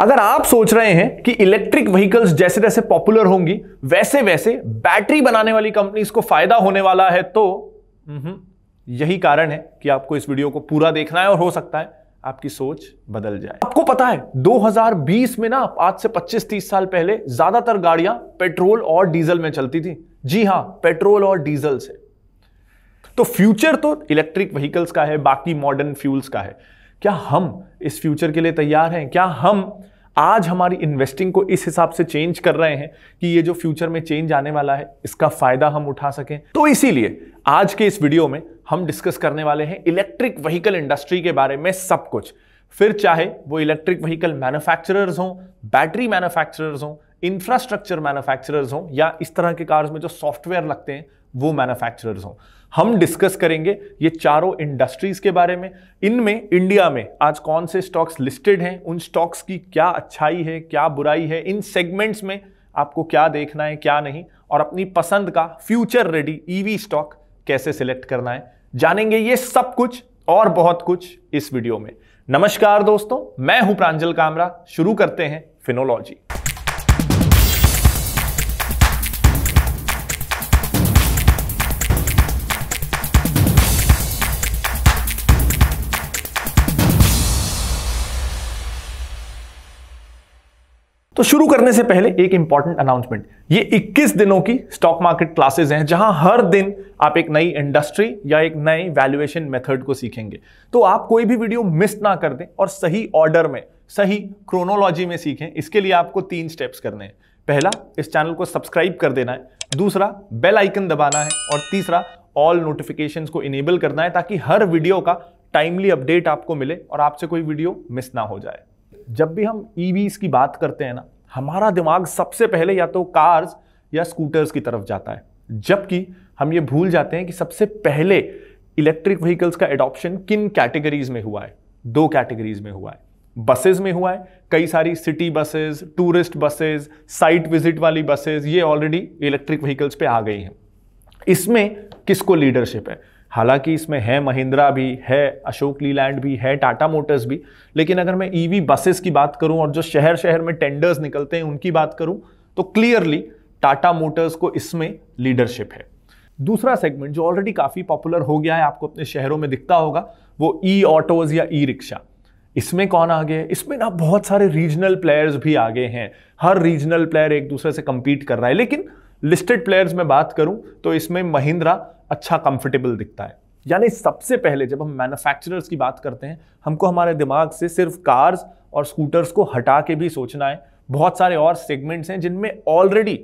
अगर आप सोच रहे हैं कि इलेक्ट्रिक व्हीकल्स जैसे जैसे पॉपुलर होंगी वैसे वैसे बैटरी बनाने वाली कंपनीज को फायदा होने वाला है तो हम्म, यही कारण है कि आपको इस वीडियो को पूरा देखना है और हो सकता है आपकी सोच बदल जाए आपको पता है 2020 में ना आज से 25-30 साल पहले ज्यादातर गाड़ियां पेट्रोल और डीजल में चलती थी जी हां पेट्रोल और डीजल से तो फ्यूचर तो इलेक्ट्रिक व्हीकल्स का है बाकी मॉडर्न फ्यूल्स का है क्या हम इस फ्यूचर के लिए तैयार हैं क्या हम आज हमारी इन्वेस्टिंग को इस हिसाब से चेंज कर रहे हैं कि ये जो फ्यूचर में चेंज आने वाला है इसका फायदा हम उठा सकें तो इसीलिए आज के इस वीडियो में हम डिस्कस करने वाले हैं इलेक्ट्रिक व्हीकल इंडस्ट्री के बारे में सब कुछ फिर चाहे वो इलेक्ट्रिक व्हीकल मैन्युफैक्चरर्स हों बैटरी मैन्युफैक्चरर्स हों इंफ्रास्ट्रक्चर मैन्युफैक्चरर्स हों या इस तरह के कार्स में जो सॉफ्टवेयर लगते हैं वो मैन्युफैक्चरर्स हों हम डिस्कस करेंगे ये चारों इंडस्ट्रीज़ के बारे में इनमें इंडिया में आज कौन से स्टॉक्स लिस्टेड हैं उन स्टॉक्स की क्या अच्छाई है क्या बुराई है इन सेगमेंट्स में आपको क्या देखना है क्या नहीं और अपनी पसंद का फ्यूचर रेडी ईवी स्टॉक कैसे सिलेक्ट करना है जानेंगे ये सब कुछ और बहुत कुछ इस वीडियो में नमस्कार दोस्तों मैं हूं प्रांजल कामरा शुरू करते हैं फिनोलॉजी तो शुरू करने से पहले एक इंपॉर्टेंट अनाउंसमेंट ये 21 दिनों की स्टॉक मार्केट क्लासेस हैं जहां हर दिन आप एक नई इंडस्ट्री या एक नए वैल्यूएशन मेथड को सीखेंगे तो आप कोई भी वीडियो मिस ना कर दें और सही ऑर्डर में सही क्रोनोलॉजी में सीखें इसके लिए आपको तीन स्टेप्स करने हैं पहला इस चैनल को सब्सक्राइब कर देना है दूसरा बेल आइकन दबाना है और तीसरा ऑल नोटिफिकेशन को इनेबल करना है ताकि हर वीडियो का टाइमली अपडेट आपको मिले और आपसे कोई वीडियो मिस ना हो जाए जब भी हम ई e की बात करते हैं ना हमारा दिमाग सबसे पहले या तो कार्स या स्कूटर्स की तरफ जाता है जबकि हम ये भूल जाते हैं कि सबसे पहले इलेक्ट्रिक व्हीकल्स का एडॉप्शन किन कैटेगरीज में हुआ है दो कैटेगरीज में हुआ है बसेज में हुआ है कई सारी city buses tourist buses site visit वाली बसेज ये ऑलरेडी इलेक्ट्रिक व्हीकल्स पे आ गई हैं इसमें किसको लीडरशिप है हालांकि इसमें है महिंद्रा भी है अशोक लीलैंड भी है टाटा मोटर्स भी लेकिन अगर मैं ईवी e बसेस की बात करूं और जो शहर शहर में टेंडर्स निकलते हैं उनकी बात करूं तो क्लियरली टाटा मोटर्स को इसमें लीडरशिप है दूसरा सेगमेंट जो ऑलरेडी काफ़ी पॉपुलर हो गया है आपको अपने शहरों में दिखता होगा वो ई ऑटोज या ई रिक्शा इसमें कौन आगे है इसमें ना बहुत सारे रीजनल प्लेयर्स भी आगे हैं हर रीजनल प्लेयर एक दूसरे से कम्पीट कर रहा है लेकिन लिस्टेड प्लेयर्स में बात करूं तो इसमें महिंद्रा अच्छा कंफर्टेबल दिखता है यानी सबसे पहले जब हम मैन्युफैक्चरर्स की बात करते हैं हमको हमारे दिमाग से सिर्फ कार्स और स्कूटर्स को हटा के भी सोचना है बहुत सारे और सेगमेंट्स हैं जिनमें ऑलरेडी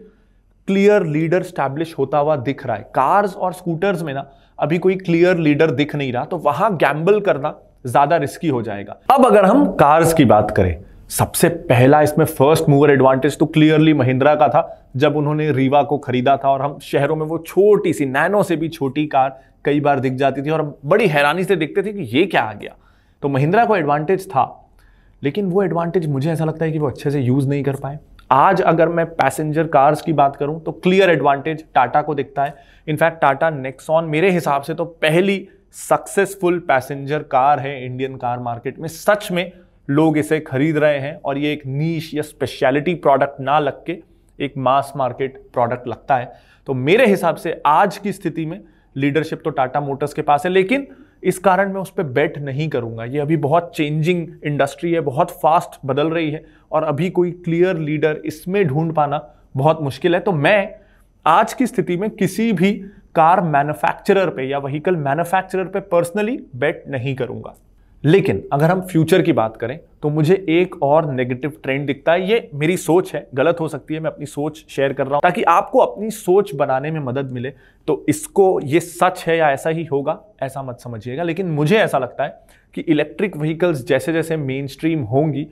क्लियर लीडर स्टैब्लिश होता हुआ दिख रहा है कार्स और स्कूटर्स में ना अभी कोई क्लियर लीडर दिख नहीं रहा तो वहां गैम्बल करना ज्यादा रिस्की हो जाएगा अब अगर हम कार्स की बात करें सबसे पहला इसमें फर्स्ट मूवर एडवांटेज तो क्लियरली महिंद्रा का था जब उन्होंने रीवा को खरीदा था और हम शहरों में वो छोटी सी नैनो से भी छोटी कार कई बार दिख जाती थी और बड़ी हैरानी से देखते थे कि ये क्या आ गया तो महिंद्रा को एडवांटेज था लेकिन वो एडवांटेज मुझे ऐसा लगता है कि वो अच्छे से यूज़ नहीं कर पाए आज अगर मैं पैसेंजर कार्स की बात करूं तो क्लियर एडवांटेज टाटा को दिखता है इनफैक्ट टाटा नेक्सॉन मेरे हिसाब से तो पहली सक्सेसफुल पैसेंजर कार है इंडियन कार मार्केट में सच में लोग इसे खरीद रहे हैं और ये एक नीच या स्पेशलिटी प्रोडक्ट ना लग के एक मास मार्केट प्रोडक्ट लगता है तो मेरे हिसाब से आज की स्थिति में लीडरशिप तो टाटा मोटर्स के पास है लेकिन इस कारण मैं उस पर बैट नहीं करूंगा ये अभी बहुत चेंजिंग इंडस्ट्री है बहुत फास्ट बदल रही है और अभी कोई क्लियर लीडर इसमें ढूंढ पाना बहुत मुश्किल है तो मैं आज की स्थिति में किसी भी कार मैन्युफैक्चरर पे या व्हीकल मैन्युफैक्चरर पे पर्सनली बेट नहीं करूंगा लेकिन अगर हम फ्यूचर की बात करें तो मुझे एक और नेगेटिव ट्रेंड दिखता है ये मेरी सोच है गलत हो सकती है मैं अपनी सोच शेयर कर रहा हूँ ताकि आपको अपनी सोच बनाने में मदद मिले तो इसको ये सच है या ऐसा ही होगा ऐसा मत समझिएगा लेकिन मुझे ऐसा लगता है कि इलेक्ट्रिक व्हीकल्स जैसे जैसे मेन स्ट्रीम होंगी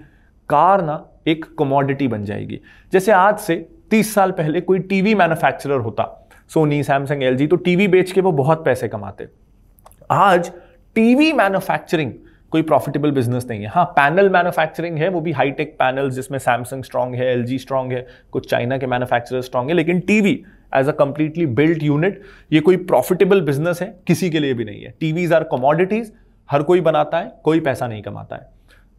कार ना एक कमोडिटी बन जाएगी जैसे आज से तीस साल पहले कोई टीवी मैन्युफैक्चरर होता सोनी सैमसंग एल तो टीवी बेच के वो बहुत पैसे कमाते आज टीवी मैन्युफैक्चरिंग कोई प्रॉफिटेबल बिजनेस नहीं है हाँ पैनल मैन्युफैक्चरिंग है वो भी हाईटेक पैनल जिसमें सैमसंग स्ट्रांग है एल स्ट्रांग है कुछ चाइना के मैनुफैक्चर स्ट्रांग है लेकिन TV as a completely built unit ये कोई प्रॉफिटेबल बिजनेस है किसी के लिए भी नहीं है टीवीज आर कमोडिटीज हर कोई बनाता है कोई पैसा नहीं कमाता है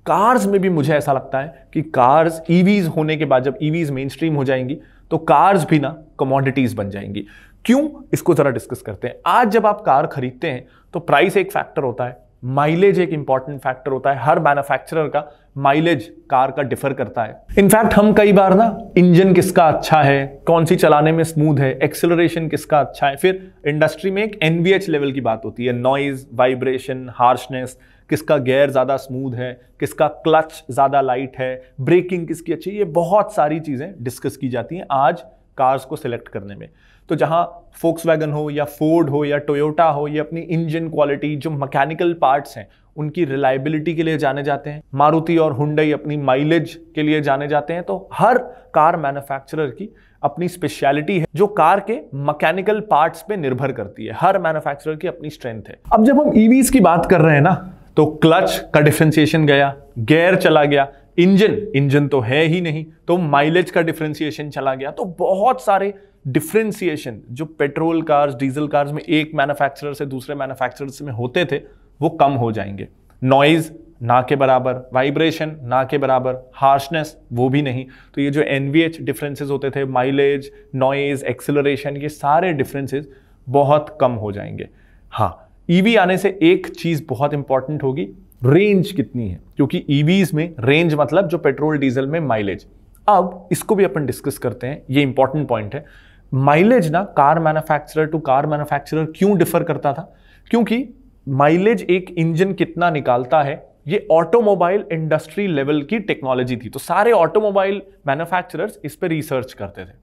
कार्स में भी मुझे ऐसा लगता है कि कार्स ईवीज e होने के बाद जब ईवीज मेन स्ट्रीम हो जाएंगी तो कार्स भी ना कमोडिटीज बन जाएंगी क्यों इसको ज़रा डिस्कस करते हैं आज जब आप कार खरीदते हैं तो प्राइस एक फैक्टर होता है माइलेज एक इंपॉर्टेंट फैक्टर होता है हर मैन्युफैक्चरर का माइलेज कार का डिफर करता है इनफैक्ट हम कई बार ना इंजन किसका अच्छा है कौन सी चलाने में स्मूथ है एक्सेलरेशन किसका अच्छा है फिर इंडस्ट्री में एक एन लेवल की बात होती है नॉइज वाइब्रेशन हार्शनेस किसका गेयर ज़्यादा स्मूथ है किसका क्लच ज़्यादा लाइट है ब्रेकिंग किसकी अच्छी है ये बहुत सारी चीज़ें डिस्कस की जाती हैं आज कार्स को सिलेक्ट करने में तो जहाँ फोक्स वैगन हो या फोर्ड हो या टोयोटा हो या अपनी इंजन क्वालिटी जो मैकेनिकल पार्ट्स हैं उनकी रिलायबिलिटी के लिए जाने जाते हैं मारुति और हुंडई अपनी माइलेज के लिए जाने जाते हैं तो हर कार मैन्युफैक्चरर की अपनी स्पेशलिटी है जो कार के मैकेनिकल पार्ट्स पे निर्भर करती है हर मैन्युफैक्चरर की अपनी स्ट्रेंथ है अब जब हम ईवीज e की बात कर रहे हैं ना तो क्लच का डिफ्रेंसिएशन गया गेयर चला गया इंजन इंजन तो है ही नहीं तो माइलेज का डिफ्रेंसिएशन चला गया तो बहुत सारे डिफ्रेंसिएशन जो पेट्रोल कार्स डीजल कार्स में एक मैन्युफैक्चरर से दूसरे मैन्युफैक्चरर में होते थे वो कम हो जाएंगे नॉइज़ ना के बराबर वाइब्रेशन ना के बराबर हार्शनेस वो भी नहीं तो ये जो एन वी एच डिफ्रेंसेज होते थे माइलेज नॉइज़ एक्सेलरेशन ये सारे डिफरेंसेज बहुत कम हो जाएंगे हाँ ईवी e आने से एक चीज़ बहुत इंपॉर्टेंट होगी रेंज कितनी है क्योंकि ईवीज e में रेंज मतलब जो पेट्रोल डीजल में माइलेज अब इसको भी अपन डिस्कस करते हैं ये इंपॉर्टेंट पॉइंट है माइलेज ना car manufacturer to car manufacturer क्यों डिफर करता था क्योंकि माइलेज एक इंजन कितना निकालता है ये ऑटोमोबाइल इंडस्ट्री लेवल की टेक्नोलॉजी थी तो सारे ऑटोमोबाइल मैन्युफैक्चरर्स इस पर रिसर्च करते थे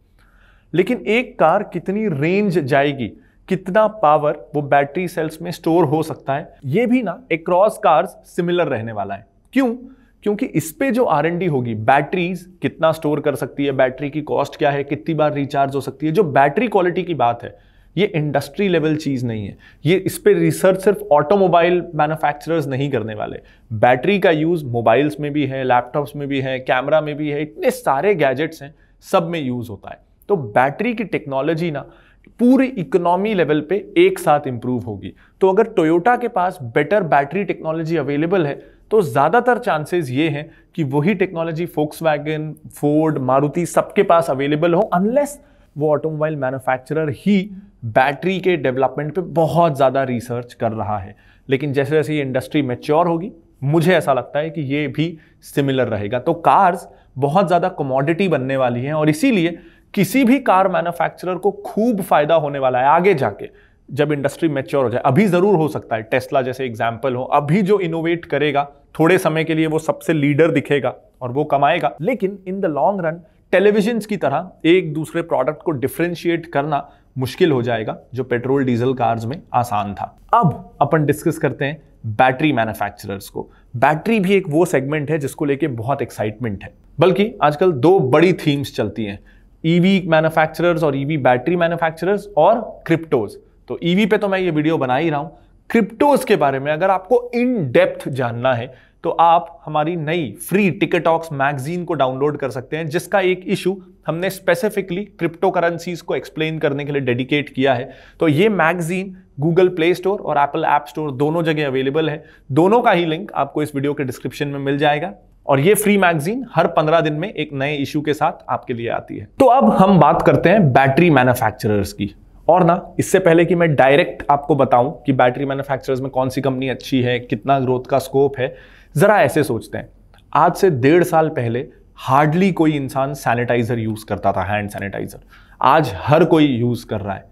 लेकिन एक कार कितनी रेंज जाएगी कितना पावर वो बैटरी सेल्स में स्टोर हो सकता है ये भी ना अक्रॉस कार्स सिमिलर रहने वाला है क्यों क्योंकि इस पे जो आर एन डी होगी बैटरीज कितना स्टोर कर सकती है बैटरी की कॉस्ट क्या है कितनी बार रिचार्ज हो सकती है जो बैटरी क्वालिटी की बात है ये इंडस्ट्री लेवल चीज़ नहीं है ये इस पर रिसर्च सिर्फ ऑटोमोबाइल मैन्युफैक्चरर्स नहीं करने वाले बैटरी का यूज़ मोबाइल्स में भी है लैपटॉप्स में भी है कैमरा में भी है इतने सारे गैजेट्स हैं सब में यूज़ होता है तो बैटरी की टेक्नोलॉजी ना पूरी इकोनॉमी लेवल पे एक साथ इंप्रूव होगी तो अगर टोयोटा के पास बेटर बैटरी टेक्नोलॉजी अवेलेबल है तो ज़्यादातर चांसेस ये हैं कि वही technology Volkswagen Ford Maruti सबके पास अवेलेबल हो अनलेस वो ऑटोमोबाइल मैन्युफैक्चरर ही बैटरी के डेवलपमेंट पे बहुत ज़्यादा रिसर्च कर रहा है लेकिन जैसे जैसे ये इंडस्ट्री मेच्योर होगी मुझे ऐसा लगता है कि ये भी सिमिलर रहेगा तो कार्स बहुत ज़्यादा कमोडिटी बनने वाली हैं और इसीलिए किसी भी कार मैन्युफैक्चरर को खूब फायदा होने वाला है आगे जाके जब इंडस्ट्री मेच्योर हो जाए अभी ज़रूर हो सकता है टेस्ला जैसे एग्जाम्पल हो अभी जो इनोवेट करेगा थोड़े समय के लिए वो सबसे लीडर दिखेगा और वो कमाएगा लेकिन in the long run television की तरह एक दूसरे प्रोडक्ट को डिफ्रेंशिएट करना मुश्किल हो जाएगा जो पेट्रोल डीजल कार्स में आसान था अब अपन डिस्कस करते हैं बैटरी मैन्युफैक्चरर्स को बैटरी भी एक वो सेगमेंट है जिसको लेके बहुत एक्साइटमेंट है बल्कि आजकल दो बड़ी थीम्स चलती हैं ईवी e मैन्युफैक्चरर्स और ईवी बैटरी मैन्युफैक्चरर्स और क्रिप्टोज़ तो ईवी e पे तो मैं ये वीडियो बना ही रहा हूं क्रिप्टोज के बारे में अगर आपको इन डेप्थ जानना है तो आप हमारी नई फ्री ऑक्स मैगजीन को डाउनलोड कर सकते हैं जिसका एक इशू हमने स्पेसिफिकली क्रिप्टो करेंसीज को एक्सप्लेन करने के लिए डेडिकेट किया है तो ये मैगजीन गूगल प्ले स्टोर और एप्पल ऐप स्टोर दोनों जगह अवेलेबल है दोनों का ही लिंक आपको इस वीडियो के डिस्क्रिप्शन में मिल जाएगा और ये फ्री मैगजीन हर पंद्रह दिन में एक नए इशू के साथ आपके लिए आती है तो अब हम बात करते हैं बैटरी मैन्युफैक्चरर्स की और ना इससे पहले कि मैं डायरेक्ट आपको बताऊं कि बैटरी मैन्युफैक्चरर्स में कौन सी कंपनी अच्छी है कितना ग्रोथ का स्कोप है ज़रा ऐसे सोचते हैं आज से डेढ़ साल पहले हार्डली कोई इंसान सैनिटाइज़र यूज़ करता था हैंड सैनिटाइज़र आज हर कोई यूज़ कर रहा है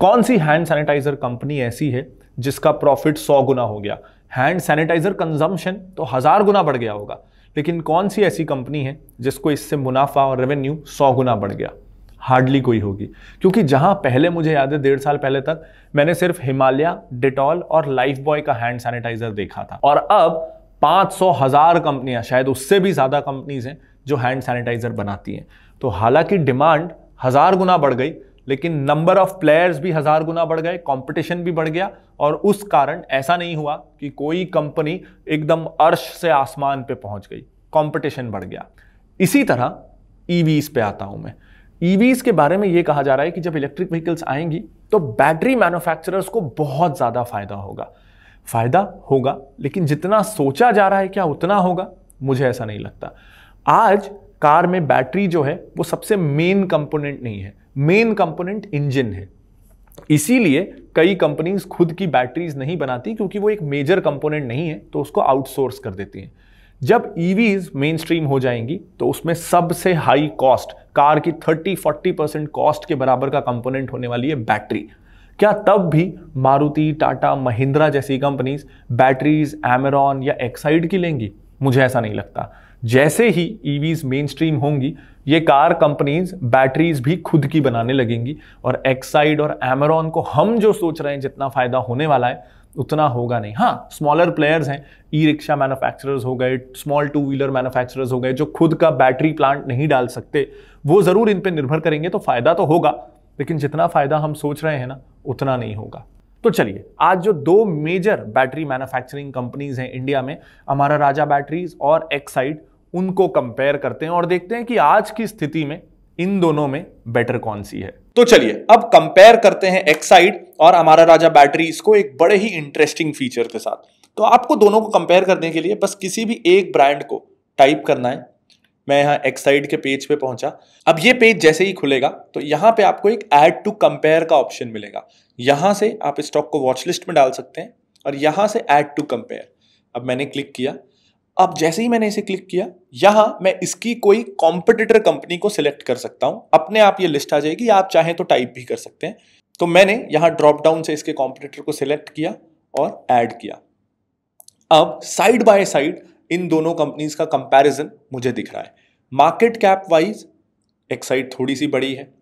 कौन सी हैंड सैनिटाइज़र कंपनी ऐसी है जिसका प्रॉफिट सौ गुना हो गया हैंड सैनिटाइज़र कंजम्पशन तो हज़ार गुना बढ़ गया होगा लेकिन कौन सी ऐसी कंपनी है जिसको इससे मुनाफा और रेवेन्यू सौ गुना बढ़ गया हार्डली कोई होगी क्योंकि जहां पहले मुझे याद है डेढ़ साल पहले तक मैंने सिर्फ हिमालय डिटॉल और लाइफ बॉय का हैंड सैनिटाइजर देखा था और अब पाँच सौ हज़ार कंपनियां शायद उससे भी ज़्यादा कंपनीज हैं जो हैंड सैनिटाइजर बनाती हैं तो हालांकि डिमांड हज़ार गुना बढ़ गई लेकिन नंबर ऑफ प्लेयर्स भी हज़ार गुना बढ़ गए कंपटीशन भी बढ़ गया और उस कारण ऐसा नहीं हुआ कि कोई कंपनी एकदम अर्श से आसमान पे पहुंच गई कंपटीशन बढ़ गया इसी तरह ईवीज e पे आता हूं मैं ईवीज e के बारे में यह कहा जा रहा है कि जब इलेक्ट्रिक व्हीकल्स आएंगी तो बैटरी मैन्युफैक्चरर्स को बहुत ज़्यादा फायदा होगा फायदा होगा लेकिन जितना सोचा जा रहा है क्या उतना होगा मुझे ऐसा नहीं लगता आज कार में बैटरी जो है वो सबसे मेन कंपोनेंट नहीं है मेन कंपोनेंट इंजन है इसीलिए कई कंपनीज खुद की बैटरीज नहीं बनाती क्योंकि वो एक मेजर कंपोनेंट नहीं है तो उसको आउटसोर्स कर देती हैं जब ईवीज मेन स्ट्रीम हो जाएंगी तो उसमें सबसे हाई कॉस्ट कार की 30-40 परसेंट कॉस्ट के बराबर का कंपोनेंट होने वाली है बैटरी क्या तब भी मारुति टाटा महिंद्रा जैसी कंपनीज बैटरीज एमेरॉन या एक्साइड की लेंगी मुझे ऐसा नहीं लगता जैसे ही ईवीज मेन स्ट्रीम होंगी ये कार कंपनीज बैटरीज भी खुद की बनाने लगेंगी और एक्साइड और एमेरॉन को हम जो सोच रहे हैं जितना फ़ायदा होने वाला है उतना होगा नहीं हाँ स्मॉलर प्लेयर्स हैं ई रिक्शा मैन्युफैक्चरर्स हो गए स्मॉल टू व्हीलर मैन्युफैक्चरर्स हो गए जो खुद का बैटरी प्लांट नहीं डाल सकते वो ज़रूर इन पर निर्भर करेंगे तो फ़ायदा तो होगा लेकिन जितना फ़ायदा हम सोच रहे हैं ना उतना नहीं होगा तो चलिए आज जो दो मेजर बैटरी मैन्युफैक्चरिंग कंपनीज हैं इंडिया में हमारा राजा बैटरीज और एक्साइड उनको कंपेयर करते हैं और देखते हैं कि आज की स्थिति में इन दोनों में बेटर कौन सी है तो चलिए अब कंपेयर करते हैं एक्साइड और हमारा राजा बैटरी इसको एक बड़े ही इंटरेस्टिंग फीचर के साथ तो आपको दोनों को कंपेयर करने के लिए बस किसी भी एक ब्रांड को टाइप करना है मैं यहाँ एक्साइड के पेज पे पहुंचा अब ये पेज जैसे ही खुलेगा तो यहाँ पे आपको एक ऐड टू कंपेयर का ऑप्शन मिलेगा यहाँ से आप स्टॉक को वॉचलिस्ट में डाल सकते हैं और यहाँ से ऐड टू कंपेयर अब मैंने क्लिक किया अब जैसे ही मैंने इसे क्लिक किया यहां मैं इसकी कोई कॉम्पिटिटर कंपनी को सिलेक्ट कर सकता हूं अपने आप ये लिस्ट आ जाएगी आप चाहें तो टाइप भी कर सकते हैं तो मैंने यहां ड्रॉप डाउन से इसके कॉम्पिटिटर को सिलेक्ट किया और ऐड किया अब साइड बाय साइड इन दोनों कंपनीज का कंपैरिजन मुझे दिख रहा है मार्केट कैप वाइज एक्साइड थोड़ी सी बड़ी है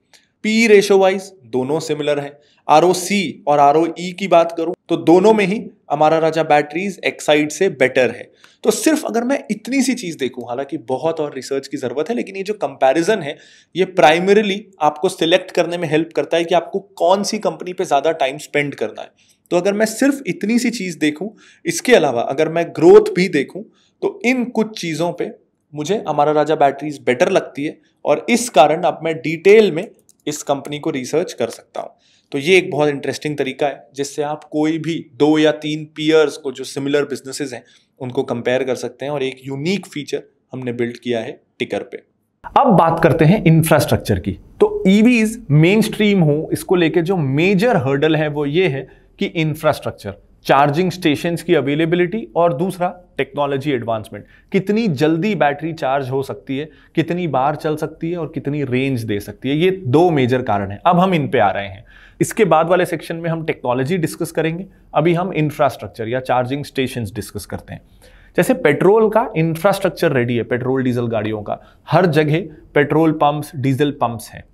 पी रेशो वाइज दोनों सिमिलर है आर ओ सी और आर ओ ई की बात करूं तो दोनों में ही हमारा राजा बैटरीज एक्साइड से बेटर है तो सिर्फ अगर मैं इतनी सी चीज़ देखूं हालांकि बहुत और रिसर्च की ज़रूरत है लेकिन ये जो कंपैरिजन है ये प्राइमरीली आपको सिलेक्ट करने में हेल्प करता है कि आपको कौन सी कंपनी पे ज़्यादा टाइम स्पेंड करना है तो अगर मैं सिर्फ इतनी सी चीज़ देखूँ इसके अलावा अगर मैं ग्रोथ भी देखूँ तो इन कुछ चीज़ों पर मुझे हमारा राजा बैटरीज बेटर लगती है और इस कारण अब मैं डिटेल में इस कंपनी को रिसर्च कर सकता हूँ तो ये एक बहुत इंटरेस्टिंग तरीका है जिससे आप कोई भी दो या तीन पीयर्स को जो सिमिलर बिजनेसेस हैं उनको कंपेयर कर सकते हैं और एक यूनिक फीचर हमने बिल्ड किया है टिकर पे अब बात करते हैं इंफ्रास्ट्रक्चर की तो ईवीज मेन स्ट्रीम हो इसको लेके जो मेजर हर्डल है वो ये है कि इंफ्रास्ट्रक्चर चार्जिंग स्टेशंस की अवेलेबिलिटी और दूसरा टेक्नोलॉजी एडवांसमेंट कितनी जल्दी बैटरी चार्ज हो सकती है कितनी बार चल सकती है और कितनी रेंज दे सकती है ये दो मेजर कारण हैं अब हम इन पे आ रहे हैं इसके बाद वाले सेक्शन में हम टेक्नोलॉजी डिस्कस करेंगे अभी हम इंफ्रास्ट्रक्चर या चार्जिंग स्टेशन डिस्कस करते हैं जैसे पेट्रोल का इंफ्रास्ट्रक्चर रेडी है पेट्रोल डीजल गाड़ियों का हर जगह पेट्रोल पंप्स डीजल पंप्स हैं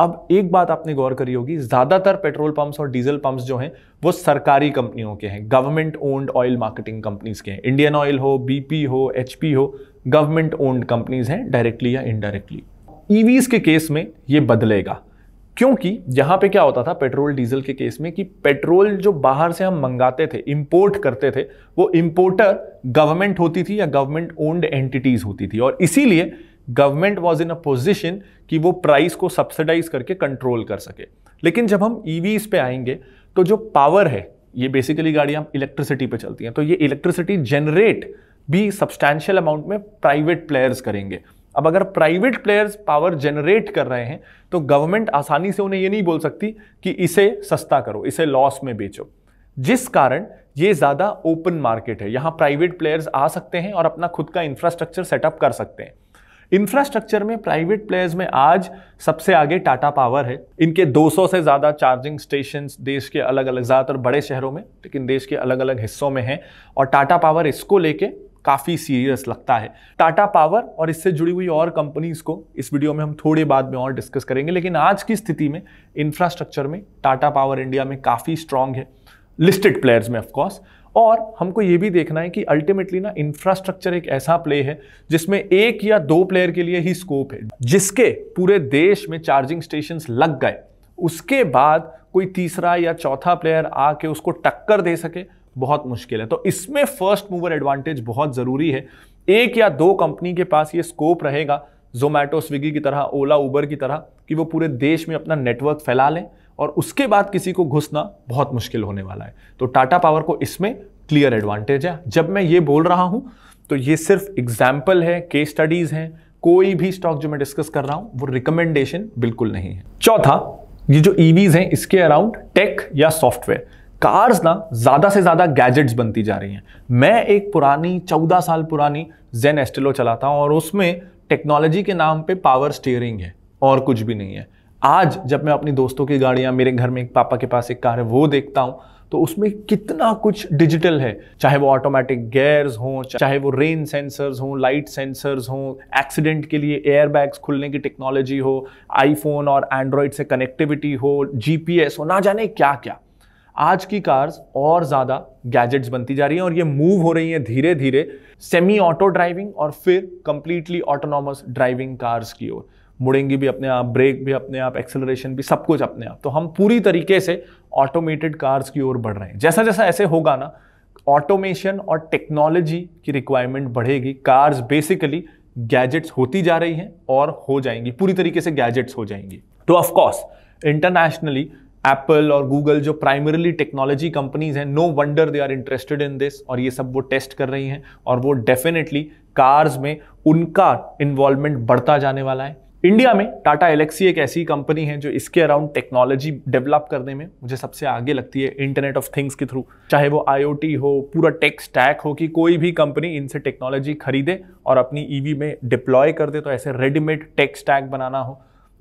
अब एक बात आपने गौर करी होगी ज़्यादातर पेट्रोल पंप्स और डीजल पंप्स जो हैं वो सरकारी कंपनियों के हैं government owned oil marketing companies के हैं इंडियन ऑयल हो बीपी हो एचपी हो गवर्नमेंट ओन्ड कंपनीज हैं डायरेक्टली या इनडायरेक्टली ईवीज e के केस में ये बदलेगा क्योंकि यहां पे क्या होता था पेट्रोल डीजल के केस में कि पेट्रोल जो बाहर से हम मंगाते थे इंपोर्ट करते थे वो इंपोर्टर गवर्नमेंट होती थी या गवर्नमेंट ओन्ड एंटिटीज होती थी और इसीलिए government was in a position कि वो प्राइस को सब्सिडाइज करके कंट्रोल कर सके लेकिन जब हम ईवीज e पे आएंगे तो जो पावर है ये बेसिकली गाड़ियाँ इलेक्ट्रिसिटी पे चलती हैं तो ये इलेक्ट्रिसिटी जनरेट भी सब्सटैंशियल अमाउंट में प्राइवेट प्लेयर्स करेंगे अब अगर प्राइवेट प्लेयर्स पावर जनरेट कर रहे हैं तो गवर्नमेंट आसानी से उन्हें ये नहीं बोल सकती कि इसे सस्ता करो इसे लॉस में बेचो जिस कारण ये ज़्यादा ओपन मार्केट है यहाँ प्राइवेट प्लेयर्स आ सकते हैं और अपना खुद का इंफ्रास्ट्रक्चर सेटअप कर सकते हैं इंफ्रास्ट्रक्चर में प्राइवेट प्लेयर्स में आज सबसे आगे टाटा पावर है इनके 200 से ज़्यादा चार्जिंग स्टेशन देश के अलग अलग ज़्यादातर बड़े शहरों में लेकिन देश के अलग अलग हिस्सों में हैं और टाटा पावर इसको लेके काफ़ी सीरियस लगता है टाटा पावर और इससे जुड़ी हुई और कंपनीज को इस वीडियो में हम थोड़े बाद में और डिस्कस करेंगे लेकिन आज की स्थिति में इंफ्रास्ट्रक्चर में टाटा पावर इंडिया में काफ़ी स्ट्रांग है लिस्टेड प्लेयर्स में ऑफकोर्स और हमको ये भी देखना है कि अल्टीमेटली ना इंफ्रास्ट्रक्चर एक ऐसा प्ले है जिसमें एक या दो प्लेयर के लिए ही स्कोप है जिसके पूरे देश में चार्जिंग स्टेशन लग गए उसके बाद कोई तीसरा या चौथा प्लेयर आके उसको टक्कर दे सके बहुत मुश्किल है तो इसमें फर्स्ट मूवर एडवांटेज बहुत ज़रूरी है एक या दो कंपनी के पास ये स्कोप रहेगा जोमेटो स्विगी की तरह ओला उबर की तरह कि वो पूरे देश में अपना नेटवर्क फैला लें और उसके बाद किसी को घुसना बहुत मुश्किल होने वाला है तो टाटा पावर को इसमें क्लियर एडवांटेज है जब मैं ये बोल रहा हूँ तो ये सिर्फ एग्जाम्पल है केस स्टडीज़ हैं कोई भी स्टॉक जो मैं डिस्कस कर रहा हूँ वो रिकमेंडेशन बिल्कुल नहीं है चौथा ये जो ईवीज e हैं इसके अराउंड टेक या सॉफ्टवेयर कार्स ना ज़्यादा से ज़्यादा गैजेट्स बनती जा रही हैं मैं एक पुरानी चौदह साल पुरानी जेन एस्टेलो चलाता हूँ और उसमें टेक्नोलॉजी के नाम पे पावर स्टीयरिंग है और कुछ भी नहीं है आज जब मैं अपनी दोस्तों की गाड़ियाँ मेरे घर में एक पापा के पास एक कार है वो देखता हूँ तो उसमें कितना कुछ डिजिटल है चाहे वो ऑटोमेटिक गेयर्स हों चाहे वो रेन सेंसर्स हों लाइट सेंसर्स हों एक्सीडेंट के लिए एयर बैग्स खुलने की टेक्नोलॉजी हो आईफोन और एंड्रॉयड से कनेक्टिविटी हो जीपीएस हो ना जाने क्या क्या आज की कार्स और ज़्यादा गैजेट्स बनती जा रही हैं और ये मूव हो रही हैं धीरे धीरे सेमी ऑटो ड्राइविंग और फिर कंप्लीटली ऑटोनॉमस ड्राइविंग कार्स की ओर मुड़ेंगी भी अपने आप ब्रेक भी अपने आप एक्सेलरेशन भी सब कुछ अपने आप तो हम पूरी तरीके से ऑटोमेटेड कार्स की ओर बढ़ रहे हैं जैसा जैसा ऐसे होगा ना ऑटोमेशन और टेक्नोलॉजी की रिक्वायरमेंट बढ़ेगी कार्स बेसिकली गैजेट्स होती जा रही हैं और हो जाएंगी पूरी तरीके से गैजेट्स हो जाएंगी तो ऑफकोर्स इंटरनेशनली एप्पल और गूगल जो प्राइमरीली टेक्नोलॉजी कंपनीज हैं no wonder they are interested in this और ये सब वो टेस्ट कर रही हैं और वो डेफिनेटली कार्स में उनका इन्वॉल्वमेंट बढ़ता जाने वाला है इंडिया में टाटा एलेक्सी एक ऐसी कंपनी है जो इसके अराउंड टेक्नोलॉजी डेवलप करने में मुझे सबसे आगे लगती है इंटरनेट ऑफ थिंग्स के थ्रू चाहे वो आईओटी हो पूरा टेक स्टैक हो कि कोई भी कंपनी इनसे टेक्नोलॉजी खरीदे और अपनी ईवी e में डिप्लॉय कर दे तो ऐसे रेडीमेड टेक स्टैक बनाना हो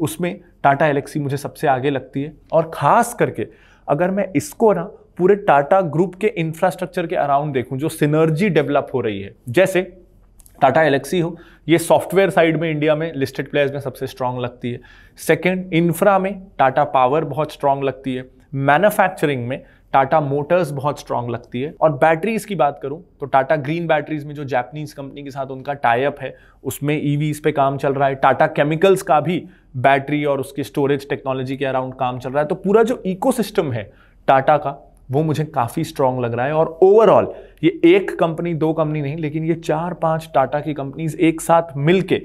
उसमें टाटा एलेक्सी मुझे सबसे आगे लगती है और ख़ास करके अगर मैं इसको ना पूरे टाटा ग्रुप के इंफ्रास्ट्रक्चर के अराउंड देखूं जो सिनर्जी डेवलप हो रही है जैसे टाटा एलेक्सी हो ये सॉफ्टवेयर साइड में इंडिया में लिस्टेड प्लेयर्स में सबसे स्ट्रांग लगती है सेकेंड इंफ्रा में टाटा पावर बहुत स्ट्रांग लगती है मैन्युफैक्चरिंग में टाटा मोटर्स बहुत स्ट्रांग लगती है और बैटरीज की बात करूं तो टाटा ग्रीन बैटरीज में जो जापानीज कंपनी के साथ उनका टाइप है उसमें ईवीज e पे काम चल रहा है टाटा केमिकल्स का भी बैटरी और उसकी स्टोरेज टेक्नोलॉजी के अराउंड काम चल रहा है तो पूरा जो इकोसिस्टम है टाटा का वो मुझे काफ़ी स्ट्रांग लग रहा है और ओवरऑल ये एक कंपनी दो कंपनी नहीं लेकिन ये चार पांच टाटा की कंपनीज एक साथ मिलके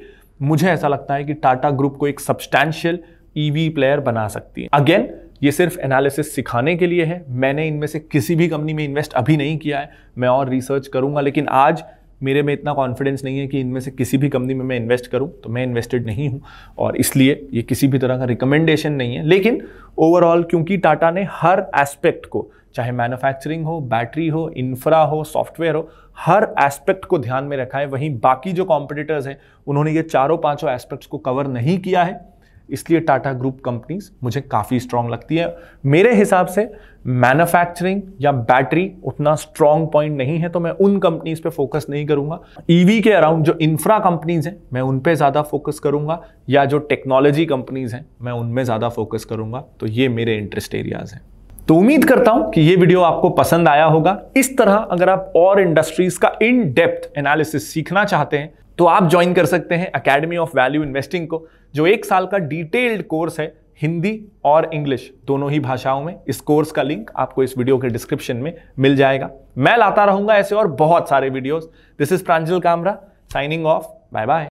मुझे ऐसा लगता है कि टाटा ग्रुप को एक सब्सटैंशियल ईवी प्लेयर बना सकती है अगेन ये सिर्फ एनालिसिस सिखाने के लिए है मैंने इनमें से किसी भी कंपनी में इन्वेस्ट अभी नहीं किया है मैं और रिसर्च करूंगा लेकिन आज मेरे में इतना कॉन्फिडेंस नहीं है कि इनमें से किसी भी कंपनी में मैं इन्वेस्ट करूं तो मैं इन्वेस्टेड नहीं हूं और इसलिए ये किसी भी तरह का रिकमेंडेशन नहीं है लेकिन ओवरऑल क्योंकि टाटा ने हर एस्पेक्ट को चाहे मैन्युफैक्चरिंग हो बैटरी हो इंफ्रा हो सॉफ्टवेयर हो हर एस्पेक्ट को ध्यान में रखा है वहीं बाकी जो कॉम्पिटिटर्स हैं उन्होंने ये चारों पाँचों एस्पेक्ट्स को कवर नहीं किया है इसलिए टाटा ग्रुप कंपनीज मुझे काफ़ी स्ट्रांग लगती है मेरे हिसाब से मैन्युफैक्चरिंग या बैटरी उतना स्ट्रांग पॉइंट नहीं है तो मैं उन कंपनीज पे फोकस नहीं करूंगा ईवी e के अराउंड जो इंफ्रा कंपनीज हैं मैं उन पे ज़्यादा फोकस करूंगा या जो टेक्नोलॉजी कंपनीज हैं मैं उनमें ज़्यादा फोकस करूंगा तो ये मेरे इंटरेस्ट एरियाज़ हैं तो उम्मीद करता हूं कि ये वीडियो आपको पसंद आया होगा इस तरह अगर आप और इंडस्ट्रीज का इन डेप्थ एनालिसिस सीखना चाहते हैं तो आप ज्वाइन कर सकते हैं अकेडमी ऑफ वैल्यू इन्वेस्टिंग को जो एक साल का डिटेल्ड कोर्स है हिंदी और इंग्लिश दोनों ही भाषाओं में इस कोर्स का लिंक आपको इस वीडियो के डिस्क्रिप्शन में मिल जाएगा मैं लाता रहूंगा ऐसे और बहुत सारे videos this is Pranjal Kamra signing off bye bye